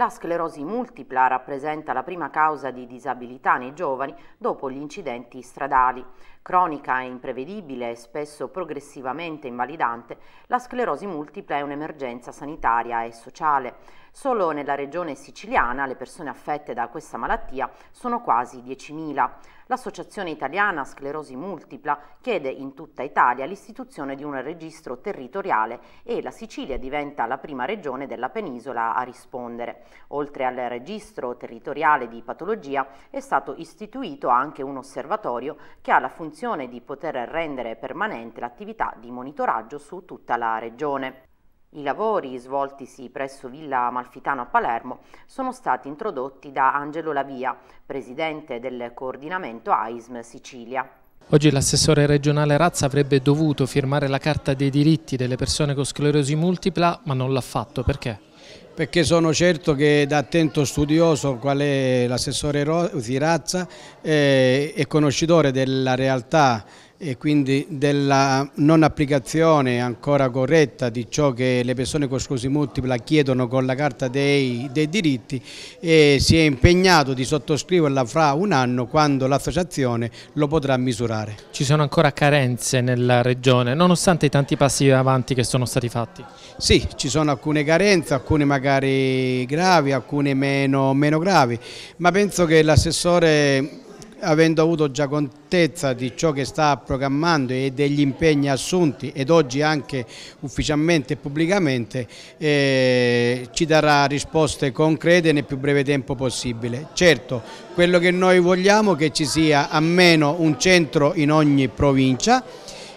La sclerosi multipla rappresenta la prima causa di disabilità nei giovani dopo gli incidenti stradali. Cronica e imprevedibile e spesso progressivamente invalidante, la sclerosi multipla è un'emergenza sanitaria e sociale. Solo nella regione siciliana le persone affette da questa malattia sono quasi 10.000. L'Associazione Italiana Sclerosi Multipla chiede in tutta Italia l'istituzione di un registro territoriale e la Sicilia diventa la prima regione della penisola a rispondere. Oltre al registro territoriale di patologia è stato istituito anche un osservatorio che ha la funzione di poter rendere permanente l'attività di monitoraggio su tutta la regione. I lavori svoltisi presso Villa Amalfitano a Palermo sono stati introdotti da Angelo Lavia, presidente del coordinamento AISM Sicilia. Oggi l'assessore regionale Razza avrebbe dovuto firmare la carta dei diritti delle persone con sclerosi multipla, ma non l'ha fatto. Perché? Perché sono certo che da attento studioso qual è l'assessore Razza eh, è conoscitore della realtà e quindi della non applicazione ancora corretta di ciò che le persone con scusi multipla chiedono con la Carta dei, dei diritti e si è impegnato di sottoscriverla fra un anno quando l'associazione lo potrà misurare. Ci sono ancora carenze nella Regione nonostante i tanti passi avanti che sono stati fatti? Sì, ci sono alcune carenze, alcune magari gravi, alcune meno, meno gravi, ma penso che l'assessore avendo avuto già contezza di ciò che sta programmando e degli impegni assunti ed oggi anche ufficialmente e pubblicamente eh, ci darà risposte concrete nel più breve tempo possibile. Certo, quello che noi vogliamo è che ci sia almeno un centro in ogni provincia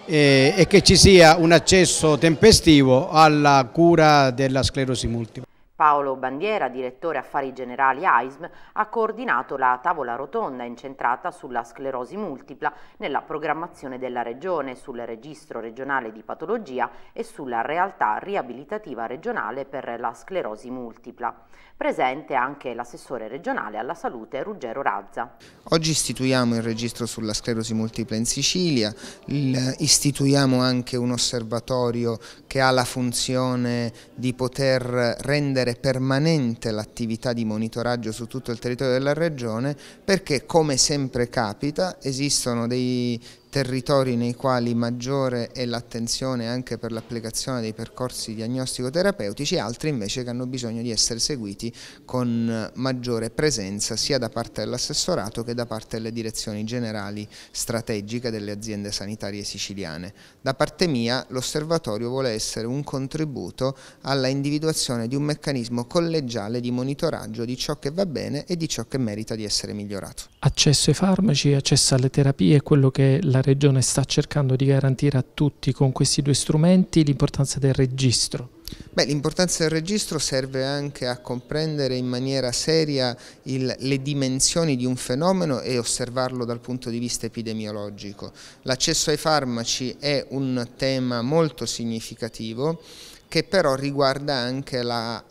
eh, e che ci sia un accesso tempestivo alla cura della sclerosi multipla. Paolo Bandiera, direttore affari generali AISM, ha coordinato la tavola rotonda incentrata sulla sclerosi multipla nella programmazione della Regione, sul registro regionale di patologia e sulla realtà riabilitativa regionale per la sclerosi multipla. Presente anche l'assessore regionale alla salute Ruggero Razza. Oggi istituiamo il registro sulla sclerosi multipla in Sicilia, istituiamo anche un osservatorio che ha la funzione di poter rendere rendere permanente l'attività di monitoraggio su tutto il territorio della regione perché come sempre capita esistono dei territori nei quali maggiore è l'attenzione anche per l'applicazione dei percorsi diagnostico-terapeutici, e altri invece che hanno bisogno di essere seguiti con maggiore presenza sia da parte dell'assessorato che da parte delle direzioni generali strategiche delle aziende sanitarie siciliane. Da parte mia l'osservatorio vuole essere un contributo alla individuazione di un meccanismo collegiale di monitoraggio di ciò che va bene e di ciò che merita di essere migliorato. Accesso ai farmaci, accesso alle terapie, quello che la Regione sta cercando di garantire a tutti con questi due strumenti l'importanza del registro? Beh, l'importanza del registro serve anche a comprendere in maniera seria il, le dimensioni di un fenomeno e osservarlo dal punto di vista epidemiologico. L'accesso ai farmaci è un tema molto significativo che però riguarda anche la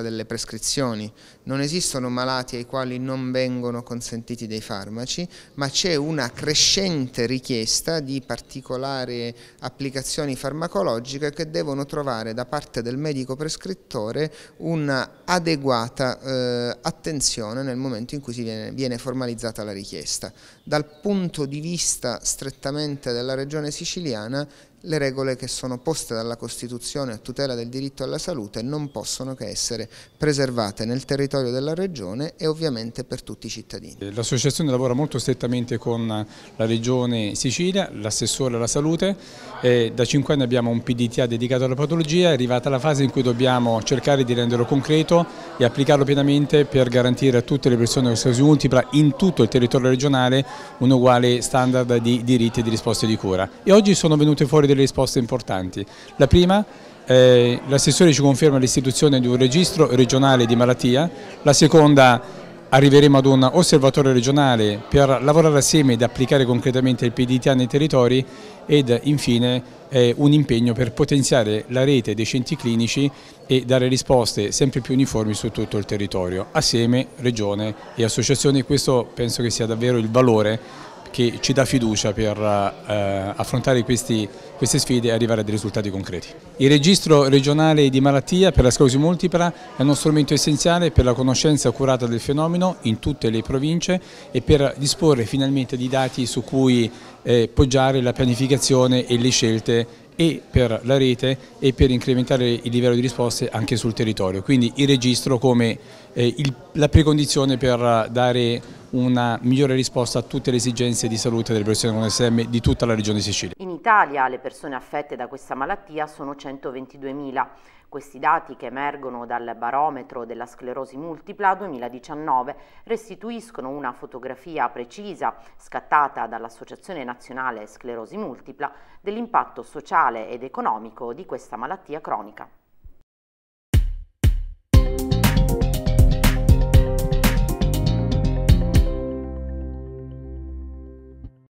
delle prescrizioni. Non esistono malati ai quali non vengono consentiti dei farmaci, ma c'è una crescente richiesta di particolari applicazioni farmacologiche che devono trovare da parte del medico prescrittore un'adeguata eh, attenzione nel momento in cui viene, viene formalizzata la richiesta. Dal punto di vista strettamente della regione siciliana le regole che sono poste dalla Costituzione a tutela del diritto alla salute non possono che essere preservate nel territorio della Regione e ovviamente per tutti i cittadini. Eh, l'associazione lavora molto strettamente con la Regione Sicilia, l'assessore alla salute, da cinque anni abbiamo un PDTA dedicato alla patologia, è arrivata la fase in cui dobbiamo cercare di renderlo concreto e applicarlo pienamente per garantire a tutte le persone con sclerosi multipla in tutto il territorio regionale un uguale standard di diritti e di risposte di cura. E oggi sono venute fuori fuori delle risposte importanti. La prima eh, l'assessore ci conferma l'istituzione di un registro regionale di malattia, la seconda arriveremo ad un osservatorio regionale per lavorare assieme ed applicare concretamente il PDTA nei territori ed infine eh, un impegno per potenziare la rete dei centri clinici e dare risposte sempre più uniformi su tutto il territorio, assieme Regione e Associazioni. Questo penso che sia davvero il valore che ci dà fiducia per eh, affrontare questi, queste sfide e arrivare a dei risultati concreti. Il registro regionale di malattia per la sclerosi multipla è uno strumento essenziale per la conoscenza accurata del fenomeno in tutte le province e per disporre finalmente di dati su cui eh, poggiare la pianificazione e le scelte e per la rete e per incrementare il livello di risposte anche sul territorio. Quindi il registro come eh, il, la precondizione per dare una migliore risposta a tutte le esigenze di salute delle persone con SM di tutta la regione di Sicilia. In Italia le persone affette da questa malattia sono 122.000. Questi dati, che emergono dal barometro della sclerosi multipla 2019, restituiscono una fotografia precisa, scattata dall'Associazione Nazionale Sclerosi Multipla, dell'impatto sociale ed economico di questa malattia cronica.